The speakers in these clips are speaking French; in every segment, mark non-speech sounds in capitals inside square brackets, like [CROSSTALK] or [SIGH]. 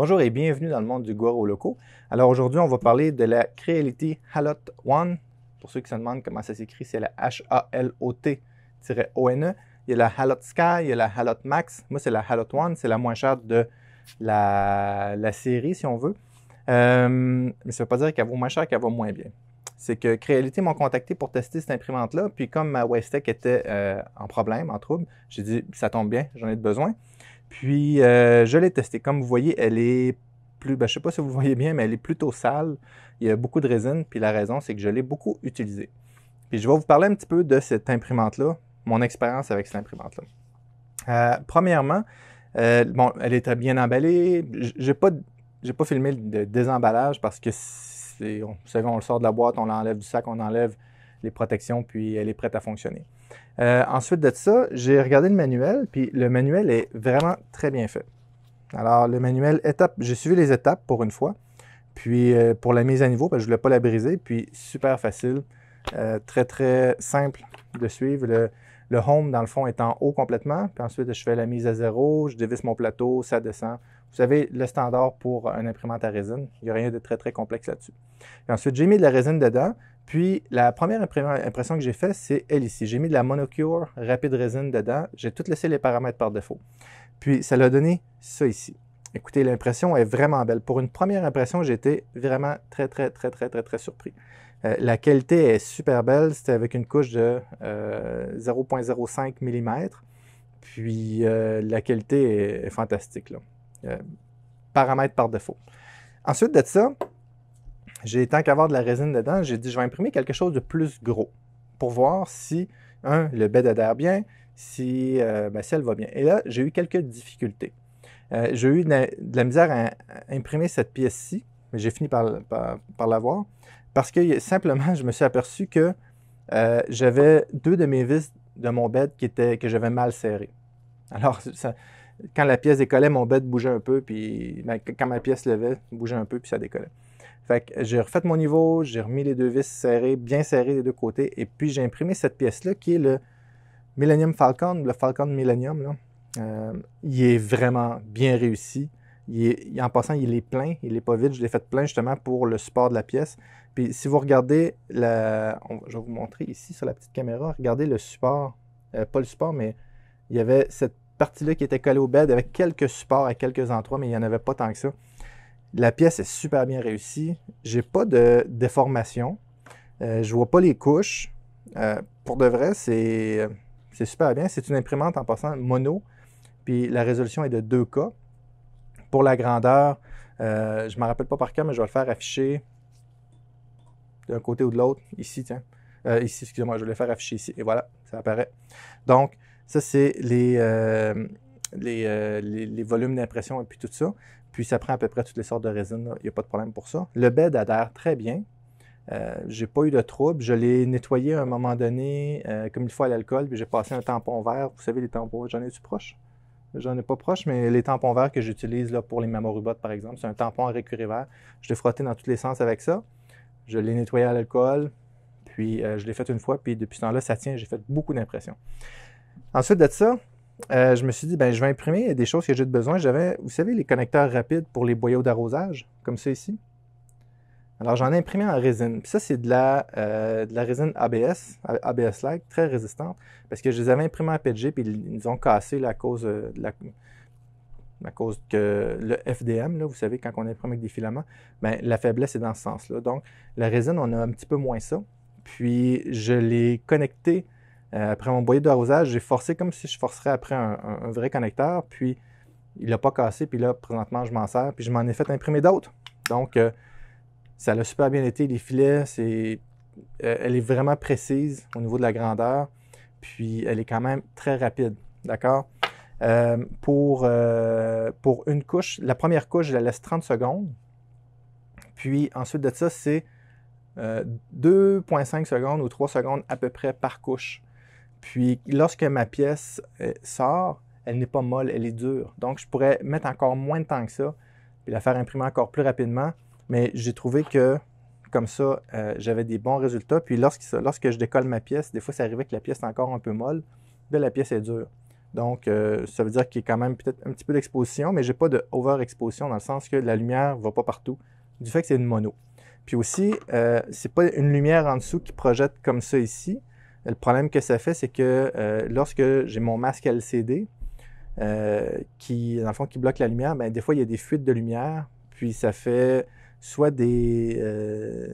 Bonjour et bienvenue dans le monde du au loco. Alors aujourd'hui, on va parler de la Creality Halot One. Pour ceux qui se demandent comment ça s'écrit, c'est la H-A-L-O-T-O-N-E. Il y a la Halot Sky, il y a la Halot Max. Moi, c'est la Halot One, c'est la moins chère de la, série, si on veut. Euh, mais ça ne veut pas dire qu'elle vaut moins cher, qu'elle vaut moins bien. C'est que Creality m'ont contacté pour tester cette imprimante-là. Puis comme ma Westec était euh, en problème, en trouble, j'ai dit, ça tombe bien, j'en ai besoin. Puis, euh, je l'ai testée. Comme vous voyez, elle est plus, ben, je sais pas si vous voyez bien, mais elle est plutôt sale. Il y a beaucoup de résine, puis la raison, c'est que je l'ai beaucoup utilisée. Puis, je vais vous parler un petit peu de cette imprimante-là, mon expérience avec cette imprimante-là. Euh, premièrement, euh, bon, elle était bien emballée. J'ai pas, pas filmé le désemballage parce que c'est, on, on le sort de la boîte, on l'enlève du sac, on enlève les protections, puis elle est prête à fonctionner. Euh, ensuite de ça, j'ai regardé le manuel, puis le manuel est vraiment très bien fait. Alors, le manuel étape, j'ai suivi les étapes pour une fois, puis euh, pour la mise à niveau, parce que je ne voulais pas la briser, puis super facile, euh, très très simple de suivre. Le, le home, dans le fond, est en haut complètement, puis ensuite je fais la mise à zéro, je dévisse mon plateau, ça descend, vous savez, le standard pour un imprimante à résine. Il n'y a rien de très, très complexe là-dessus. Ensuite, j'ai mis de la résine dedans. Puis, la première impression que j'ai faite, c'est elle ici. J'ai mis de la monocure rapide résine dedans. J'ai tout laissé les paramètres par défaut. Puis, ça l'a donné ça ici. Écoutez, l'impression est vraiment belle. Pour une première impression, j'étais vraiment très, très, très, très, très, très surpris. Euh, la qualité est super belle. C'était avec une couche de 0.05 euh, mm. Puis, euh, la qualité est, est fantastique. Là. Euh, paramètres par défaut. Ensuite de ça, j'ai tant qu'à avoir de la résine dedans, j'ai dit je vais imprimer quelque chose de plus gros pour voir si, un, le bed adhère bien, si, euh, elle va bien. Et là, j'ai eu quelques difficultés. Euh, j'ai eu de la, misère à, imprimer cette pièce-ci, mais j'ai fini par, l'avoir, parce que simplement, je me suis aperçu que j'avais deux de mes vis de mon bed qui étaient, que j'avais mal serrées. Alors, ça, quand la pièce décollait, mon bed bougeait un peu, puis ben, quand ma pièce levait, bougeait un peu, puis ça décollait. Fait que j'ai refait mon niveau, j'ai remis les deux vis serrées, bien serrées des deux côtés, et puis j'ai imprimé cette pièce-là qui est le Millennium Falcon, le Falcon Millennium. Là. Euh, il est vraiment bien réussi. en passant, il est plein, il n'est pas vide. Je l'ai fait plein justement pour le support de la pièce. Puis si vous regardez, je vais vous montrer ici sur la petite caméra, regardez le support, euh, pas le support, mais il y avait cette partie-là qui était collée au bed avec quelques supports à quelques endroits, mais il n'y en avait pas tant que ça. La pièce est super bien réussie. J'ai pas de déformation. Je euh, je vois pas les couches. Euh, pour de vrai, c'est super bien. C'est une imprimante en passant mono, puis la résolution est de 2K. Pour la grandeur, euh, je ne me rappelle pas par cœur, mais je vais le faire afficher d'un côté ou de l'autre. Ici, tiens. ici, excusez-moi, je vais le faire afficher ici. Et voilà, ça apparaît. Donc, ça, c'est euh, euh, les, volumes d'impression et puis tout ça. Puis ça prend à peu près toutes les sortes de résines. Il n'y a pas de problème pour ça. Le bed adhère très bien. Euh, j'ai pas eu de trouble. Je l'ai nettoyé à un moment donné, euh, comme une fois à l'alcool, puis j'ai passé un tampon vert. Vous savez, les tampons, j'en ai du proche? J'en ai pas proche, mais les tampons verts que j'utilise là, pour les mamorubots, par exemple, c'est un tampon à récuré vert. Je l'ai frotté dans tous les sens avec ça. Je l'ai nettoyé à l'alcool, puis je l'ai fait une fois, puis depuis ce temps-là, ça tient. J'ai fait beaucoup d'impressions. Ensuite de ça, euh, je me suis dit, ben, je vais imprimer des choses que j'ai de besoin. J'avais, vous savez, les connecteurs rapides pour les boyaux d'arrosage, comme ça ici. Alors, j'en ai imprimé en résine. Puis ça, c'est de la, euh, résine ABS, ABS-like, très résistante, parce que je les avais imprimés en PETG, puis ils ont cassé la cause euh, de la, cause que le FDM, là, vous savez, quand on imprime avec des filaments, ben, la faiblesse est dans ce sens-là. Donc, la résine, on a un petit peu moins ça. Puis, je l'ai connecté euh, après mon boîtier d'arrosage, j'ai forcé comme si je forcerais après un, vrai connecteur, puis il n'a pas cassé, puis là, présentement, je m'en sers, puis je m'en ai fait imprimer d'autres. Donc, euh, ça a super bien été. Les filets, euh, elle est vraiment précise au niveau de la grandeur, puis elle est quand même très rapide. D'accord? pour, pour une couche, la première couche, je la laisse 30 secondes. Puis ensuite de ça, c'est 2,5 secondes ou 3 secondes à peu près par couche. Puis lorsque ma pièce euh, sort, elle n'est pas molle, elle est dure. Donc je pourrais mettre encore moins de temps que ça, et la faire imprimer encore plus rapidement. Mais j'ai trouvé que comme ça, euh, j'avais des bons résultats. Puis lorsque, je décolle ma pièce, des fois, ça arrivait que la pièce est encore un peu molle. Là, la pièce est dure. Donc, euh, ça veut dire qu'il y a quand même peut-être un petit peu d'exposition, mais je n'ai pas de exposition dans le sens que la lumière ne va pas partout, du fait que c'est une mono. Puis aussi, ce n'est pas une lumière en dessous qui projette comme ça ici. Le problème que ça fait, c'est que euh, lorsque j'ai mon masque LCD, euh, qui, dans le qui bloque la lumière, ben, des fois, il y a des fuites de lumière, puis ça fait soit des... Euh,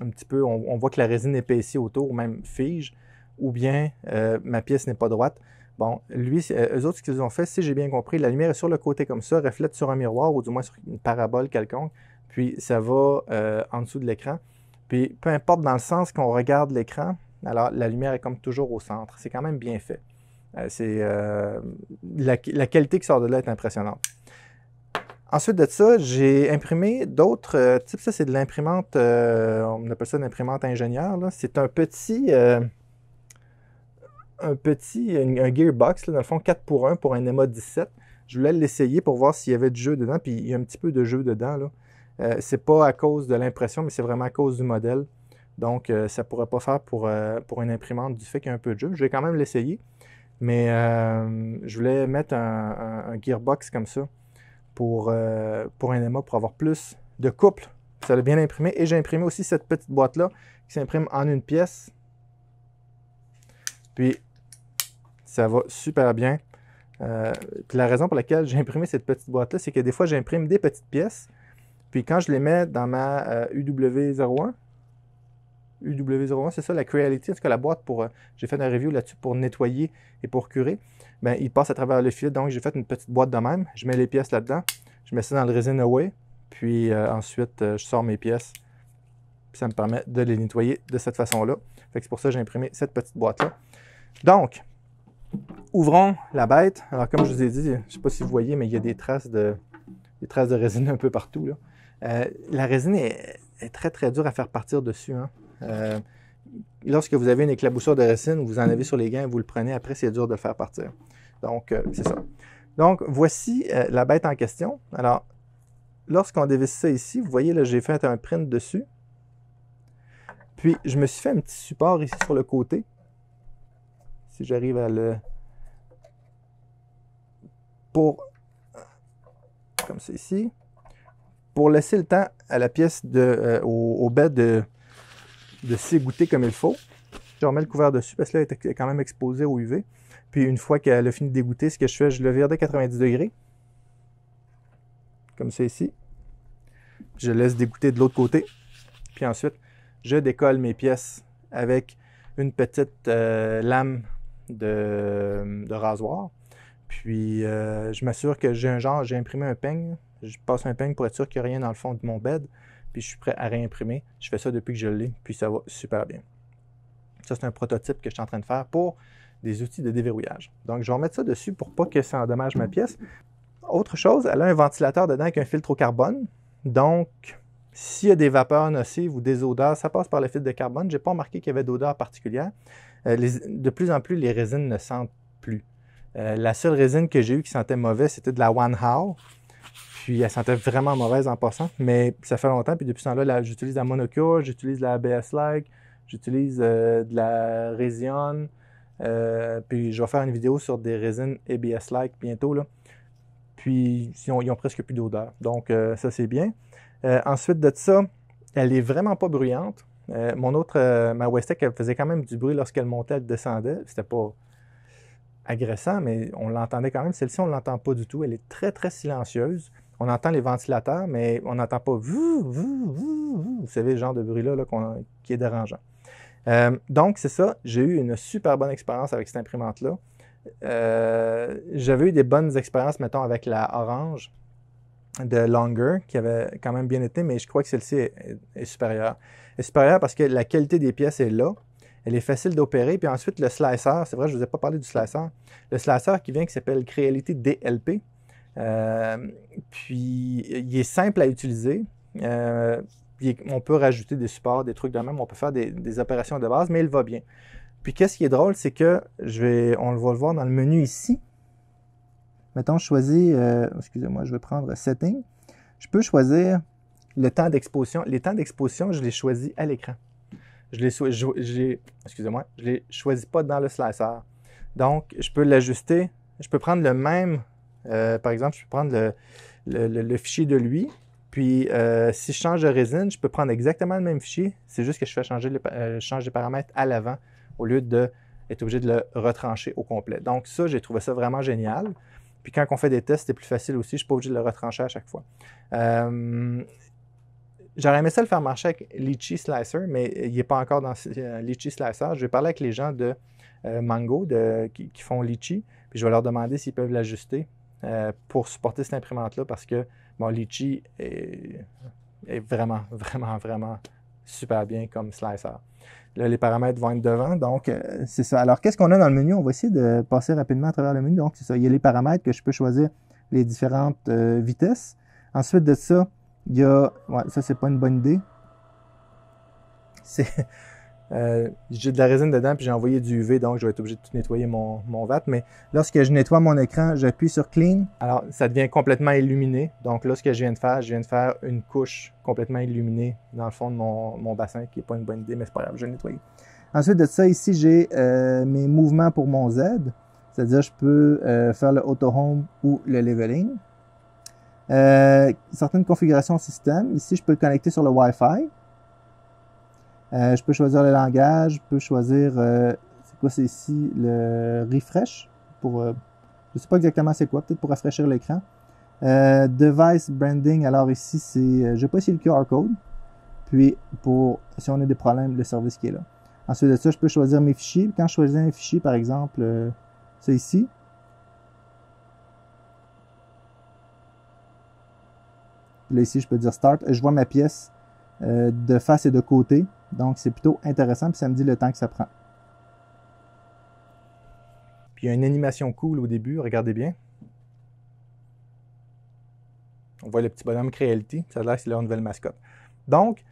un petit peu, on, voit que la résine épaissit autour, ou même fige, ou bien ma pièce n'est pas droite. Bon, lui, eux autres, ce qu'ils ont fait, si j'ai bien compris, la lumière est sur le côté comme ça, reflète sur un miroir, ou du moins sur une parabole quelconque, puis ça va en dessous de l'écran. Puis peu importe dans le sens qu'on regarde l'écran, alors, la lumière est comme toujours au centre. C'est quand même bien fait. Euh, euh, la, qualité qui sort de là est impressionnante. Ensuite de ça, j'ai imprimé d'autres euh, types. Ça, c'est de l'imprimante, on appelle ça imprimante ingénieure. C'est un petit, un petit, un, gearbox, dans le fond, 4 pour 1 pour un EMA 17. Je voulais l'essayer pour voir s'il y avait du jeu dedans, puis il y a un petit peu de jeu dedans. c'est pas à cause de l'impression, mais c'est vraiment à cause du modèle. Donc, euh, ça ne pourrait pas faire pour, euh, pour une imprimante du fait qu'il y a un peu de jeu. Je vais quand même l'essayer, mais euh, je voulais mettre un, gearbox comme ça pour, pour un EMA pour avoir plus de couple. Ça l'a bien imprimé. Et j'ai imprimé aussi cette petite boîte-là qui s'imprime en une pièce. Puis, ça va super bien. puis la raison pour laquelle j'ai imprimé cette petite boîte-là, c'est que des fois, j'imprime des petites pièces. Puis quand je les mets dans ma UW01, UW01, c'est ça, la Creality, en tout cas la boîte pour. Euh, j'ai fait une review là-dessus pour nettoyer et pour curer. Ben, il passe à travers le fil, donc j'ai fait une petite boîte de même. Je mets les pièces là-dedans, je mets ça dans le résine away, puis euh, ensuite euh, je sors mes pièces. Puis ça me permet de les nettoyer de cette façon-là. c'est pour ça que j'ai imprimé cette petite boîte-là. Donc, ouvrons la bête. Alors, comme je vous ai dit, je ne sais pas si vous voyez, mais il y a des traces de, traces de résine un peu partout. la résine est, très très dure à faire partir dessus. Hein. Euh, lorsque vous avez une éclaboussure de racine, vous en avez sur les gants, vous le prenez après, c'est dur de le faire partir. Donc, euh, c'est ça. Donc, voici euh, la bête en question. Alors, lorsqu'on dévisse ça ici, vous voyez, là, j'ai fait un print dessus. Puis, je me suis fait un petit support ici sur le côté. Si j'arrive à le... Pour... Comme ça ici. Pour laisser le temps à la pièce de... au, au de de s'égoutter comme il faut. Je remets le couvert dessus parce que là, elle est quand même exposé au UV. Puis une fois qu'elle a fini d'égoutter, ce que je fais, je le vire de 90 degrés, comme ici. Je laisse dégoutter de l'autre côté. Puis ensuite, je décolle mes pièces avec une petite euh, lame de, rasoir. Puis euh, je m'assure que j'ai un genre, j'ai imprimé un peigne. Je passe un peigne pour être sûr qu'il n'y a rien dans le fond de mon bed puis je suis prêt à réimprimer. Je fais ça depuis que je l'ai, puis ça va super bien. Ça, c'est un prototype que je suis en train de faire pour des outils de déverrouillage. Donc, je vais remettre ça dessus pour pas que ça endommage ma pièce. Autre chose, elle a un ventilateur dedans avec un filtre au carbone. Donc, s'il y a des vapeurs nocives ou des odeurs, ça passe par le filtre de carbone. Je n'ai pas remarqué qu'il y avait d'odeur particulière. Euh, de plus en plus, les résines ne sentent plus. Euh, la seule résine que j'ai eue qui sentait mauvais, c'était de la One How. Puis elle sentait vraiment mauvaise en passant. Mais ça fait longtemps. Puis depuis ce temps-là, j'utilise la monocure, j'utilise la ABS Like, j'utilise euh, de la Résion. Euh, puis je vais faire une vidéo sur des résines ABS Like bientôt. Là. Puis ils ont, ont presque plus d'odeur. Donc euh, ça, c'est bien. ensuite de ça, elle est vraiment pas bruyante. mon autre, ma Westec, elle faisait quand même du bruit lorsqu'elle montait, elle descendait. C'était pas agressant, mais on l'entendait quand même. Celle-ci, on ne l'entend pas du tout. Elle est très, très silencieuse on entend les ventilateurs, mais on n'entend pas vous, vous, vous, vous, savez, ce genre de bruit-là qui est dérangeant. Euh, donc, c'est ça, j'ai eu une super bonne expérience avec cette imprimante-là. Euh, j'avais eu des bonnes expériences, mettons, avec la orange de Longer, qui avait quand même bien été, mais je crois que celle-ci est, est, supérieure. Elle est supérieure parce que la qualité des pièces est là, elle est facile d'opérer, puis ensuite le slicer, c'est vrai, je ne vous ai pas parlé du slicer, le slicer qui vient, qui s'appelle Creality DLP, euh, puis, il est simple à utiliser. Euh, on peut rajouter des supports, des trucs de même, on peut faire des, opérations de base, mais il va bien. Puis qu'est-ce qui est drôle, c'est que je vais, on va le voir dans le menu ici. Mettons, je choisis, euh, excusez-moi, je vais prendre Setting. Je peux choisir le temps d'exposition. Les temps d'exposition, je les choisis à l'écran. Je les, excusez-moi, je les choisis pas dans le slicer. Donc, je peux l'ajuster. Je peux prendre le même euh, par exemple, je peux prendre le, fichier de lui. Puis, euh, si je change de résine, je peux prendre exactement le même fichier. C'est juste que je fais changer euh, les, change paramètres à l'avant au lieu d'être obligé de le retrancher au complet. Donc, ça, j'ai trouvé ça vraiment génial. Puis, quand on fait des tests, c'est plus facile aussi. Je ne suis pas obligé de le retrancher à chaque fois. J'aurais aimé ça le faire marcher avec Litchi Slicer, mais il n'est pas encore dans Litchi Slicer. Je vais parler avec les gens de Mango qui, qui, font Litchi, puis je vais leur demander s'ils peuvent l'ajuster euh, pour supporter cette imprimante-là parce que mon Litchi est, vraiment, [LAUGHS] vraiment, vraiment super bien comme slicer. Là, les paramètres vont être devant, donc euh, c'est ça. Alors, qu'est-ce qu'on a dans le menu? On va essayer de passer rapidement à travers le menu. Donc, c'est ça. Il y a les paramètres que je peux choisir les différentes euh, vitesses. Ensuite de ça, il y a. Ouais, ça, c'est pas une bonne idée. C'est. Euh, j'ai de la résine dedans, puis j'ai envoyé du UV, donc je vais être obligé de tout nettoyer mon, mon Mais lorsque je nettoie mon écran, j'appuie sur Clean. Alors, ça devient complètement illuminé. Donc là, ce que je viens de faire, je viens de faire une couche complètement illuminée dans le fond de mon, mon bassin, qui n'est pas une bonne idée, mais c'est pas grave, je vais nettoyer. Ensuite de ça, ici, j'ai euh, mes mouvements pour mon Z. C'est-à-dire, je peux euh, faire le auto-home ou le leveling. certaines configurations système. Ici, je peux le connecter sur le Wi-Fi. Euh, je peux choisir le langage, je peux choisir, euh, c'est quoi c'est ici, le refresh, pour, ne euh, je sais pas exactement c'est quoi, peut-être pour rafraîchir l'écran. device branding, alors ici, c'est, je vais pas essayer le QR code, puis pour, si on a des problèmes, le service qui est là. Ensuite de ça, je peux choisir mes fichiers. Quand je choisis un fichier, par exemple, c'est ici, Là, ici, je peux dire Start. Je vois ma pièce de face et de côté. Donc, c'est plutôt intéressant, puis ça me dit le temps que ça prend. Puis, il y a une animation cool au début, regardez bien. On voit le petit bonhomme Creality, ça a l'air c'est leur nouvelle mascotte. Donc,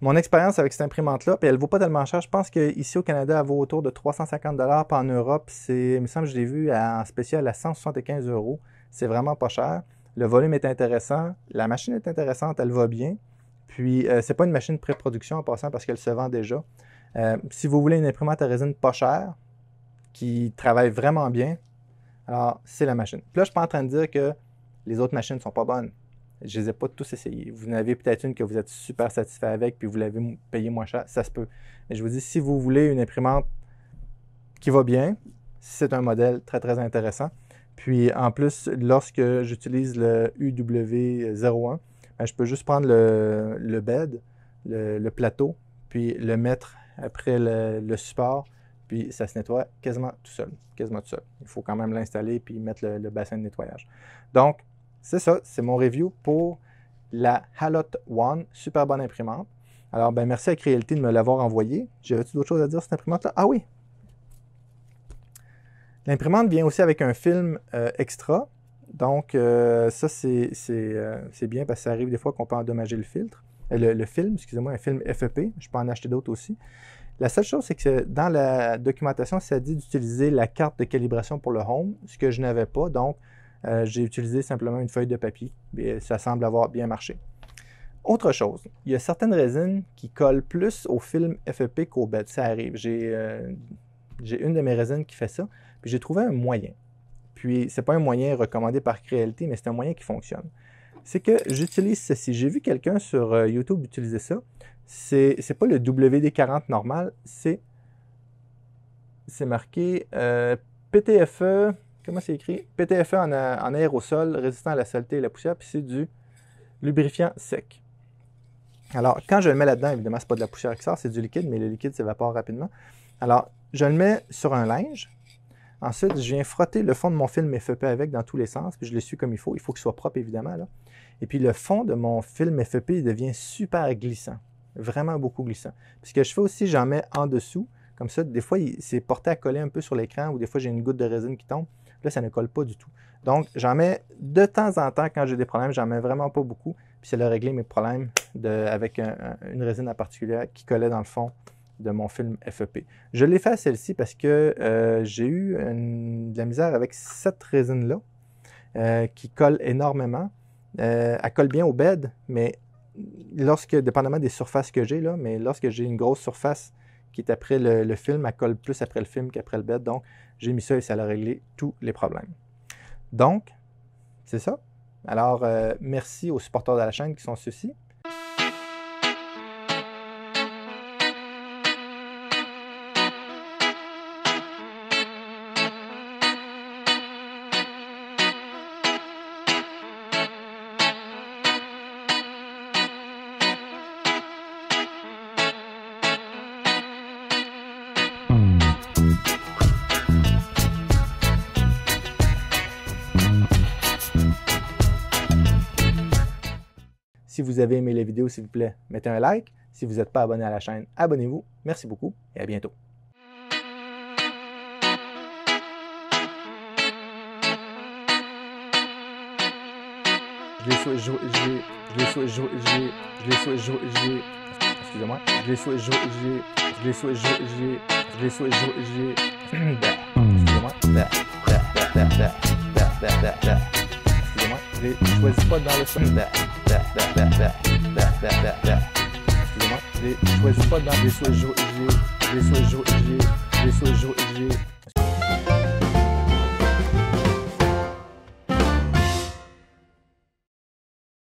mon expérience avec cette imprimante-là, puis elle ne vaut pas tellement cher. Je pense qu'ici au Canada, elle vaut autour de 350 puis en Europe, c'est, il me semble que je l'ai vu en spécial à 175 euros. C'est vraiment pas cher. Le volume est intéressant, la machine est intéressante, elle va bien. Puis, ce euh, c'est pas une machine pré-production en passant parce qu'elle se vend déjà. Euh, si vous voulez une imprimante à résine pas chère, qui travaille vraiment bien, alors c'est la machine. Puis là, je suis pas en train de dire que les autres machines ne sont pas bonnes. Je les ai pas tous essayées. Vous en avez peut-être une que vous êtes super satisfait avec, puis vous l'avez payé moins cher, ça se peut. Mais je vous dis, si vous voulez une imprimante qui va bien, c'est un modèle très, très intéressant. Puis en plus, lorsque j'utilise le UW01, euh, je peux juste prendre le, bed, le, plateau, puis le mettre après le, support, puis ça se nettoie quasiment tout seul. Quasiment tout seul. Il faut quand même l'installer puis mettre le, bassin de nettoyage. Donc, c'est ça, c'est mon review pour la Halot One, super bonne imprimante. Alors, ben merci à Creality de me l'avoir envoyé. J'avais-tu d'autres choses à dire sur cette imprimante-là? Ah oui! L'imprimante vient aussi avec un film euh, extra donc, euh, ça, euh, c'est bien parce que ça arrive des fois qu'on peut endommager le filtre, euh, le, film, excusez-moi, un film FEP. Je peux en acheter d'autres aussi. La seule chose, c'est que dans la documentation, ça dit d'utiliser la carte de calibration pour le home, ce que je n'avais pas. Donc, j'ai utilisé simplement une feuille de papier et ça semble avoir bien marché. Autre chose, il y a certaines résines qui collent plus au film FEP qu'au bed. Ça arrive. J'ai une de mes résines qui fait ça. Puis j'ai trouvé un moyen. Puis, c'est pas un moyen recommandé par Créalité, mais c'est un moyen qui fonctionne. C'est que j'utilise ceci. J'ai vu quelqu'un sur euh, YouTube utiliser ça. C'est, c'est pas le WD-40 normal, c'est, c'est marqué euh, PTFE, comment c'est écrit? PTFE euh, en, aérosol, résistant à la saleté et la poussière, puis c'est du lubrifiant sec. Alors, quand je le mets là-dedans, évidemment, c'est pas de la poussière qui sort, c'est du liquide, mais le liquide s'évapore rapidement. Alors, je le mets sur un linge, Ensuite, je viens frotter le fond de mon film FEP avec dans tous les sens, puis je suis comme il faut. Il faut qu'il soit propre, évidemment. Et puis le fond de mon film FEP devient super glissant, vraiment beaucoup glissant. Puisque ce que je fais aussi, j'en mets en dessous, comme ça, des fois, c'est porté à coller un peu sur l'écran, ou des fois, j'ai une goutte de résine qui tombe. Là, ça ne colle pas du tout. Donc, j'en mets de temps en temps quand j'ai des problèmes, j'en mets vraiment pas beaucoup. Puis c'est a régler mes problèmes avec une résine en particulier qui collait dans le fond de mon film FEP. Je l'ai fait celle-ci parce que euh, j'ai eu de la misère avec cette résine-là euh, qui colle énormément. Euh, elle colle bien au bed, mais lorsque, dépendamment des surfaces que j'ai, là, mais lorsque j'ai une grosse surface qui est après le, le, film, elle colle plus après le film qu'après le bed. Donc, j'ai mis ça et ça a réglé tous les problèmes. Donc, c'est ça. Alors, merci aux supporters de la chaîne qui sont ceux-ci. Si vous avez aimé la vidéo, s'il vous plaît, mettez un like. Si vous n'êtes pas abonné à la chaîne, abonnez-vous. Merci beaucoup et à bientôt. Je Excusez-moi, je choisi pas dans les